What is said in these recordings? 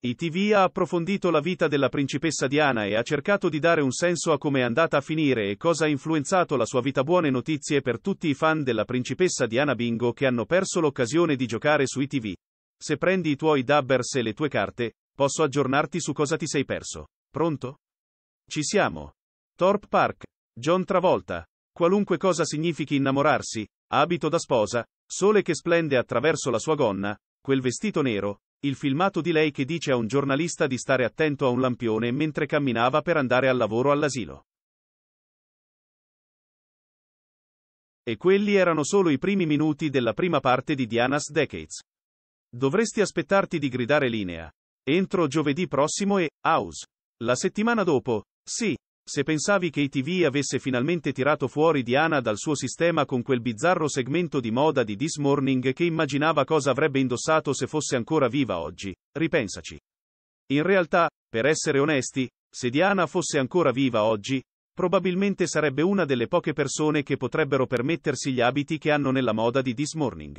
ITV ha approfondito la vita della principessa Diana e ha cercato di dare un senso a come è andata a finire e cosa ha influenzato la sua vita. Buone notizie per tutti i fan della principessa Diana Bingo che hanno perso l'occasione di giocare su ITV. Se prendi i tuoi dubbers e le tue carte, posso aggiornarti su cosa ti sei perso. Pronto? Ci siamo. Thorpe Park. John Travolta. Qualunque cosa significhi innamorarsi, abito da sposa, sole che splende attraverso la sua gonna, quel vestito nero, il filmato di lei che dice a un giornalista di stare attento a un lampione mentre camminava per andare al lavoro all'asilo. E quelli erano solo i primi minuti della prima parte di Diana's Decades. Dovresti aspettarti di gridare linea. Entro giovedì prossimo e, house. La settimana dopo, sì, se pensavi che ITV avesse finalmente tirato fuori Diana dal suo sistema con quel bizzarro segmento di moda di This Morning che immaginava cosa avrebbe indossato se fosse ancora viva oggi, ripensaci. In realtà, per essere onesti, se Diana fosse ancora viva oggi, probabilmente sarebbe una delle poche persone che potrebbero permettersi gli abiti che hanno nella moda di This Morning.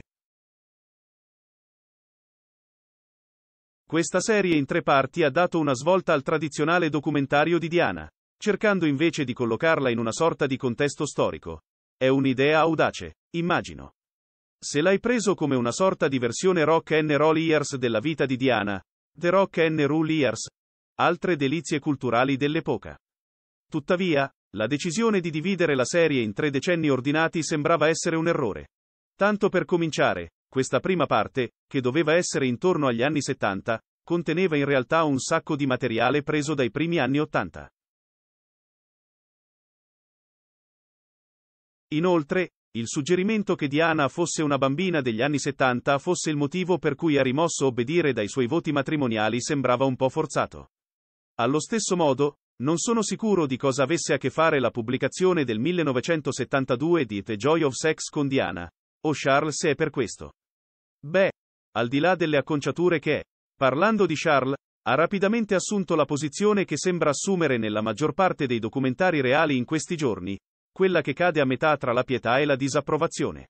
Questa serie in tre parti ha dato una svolta al tradizionale documentario di Diana cercando invece di collocarla in una sorta di contesto storico. È un'idea audace, immagino. Se l'hai preso come una sorta di versione rock and roll years della vita di Diana, The Rock and Roll Years, altre delizie culturali dell'epoca. Tuttavia, la decisione di dividere la serie in tre decenni ordinati sembrava essere un errore. Tanto per cominciare, questa prima parte, che doveva essere intorno agli anni 70, conteneva in realtà un sacco di materiale preso dai primi anni 80. Inoltre, il suggerimento che Diana fosse una bambina degli anni 70 fosse il motivo per cui ha rimosso obbedire dai suoi voti matrimoniali sembrava un po' forzato. Allo stesso modo, non sono sicuro di cosa avesse a che fare la pubblicazione del 1972 di The Joy of Sex con Diana. O Charles se è per questo. Beh, al di là delle acconciature che, parlando di Charles, ha rapidamente assunto la posizione che sembra assumere nella maggior parte dei documentari reali in questi giorni, quella che cade a metà tra la pietà e la disapprovazione.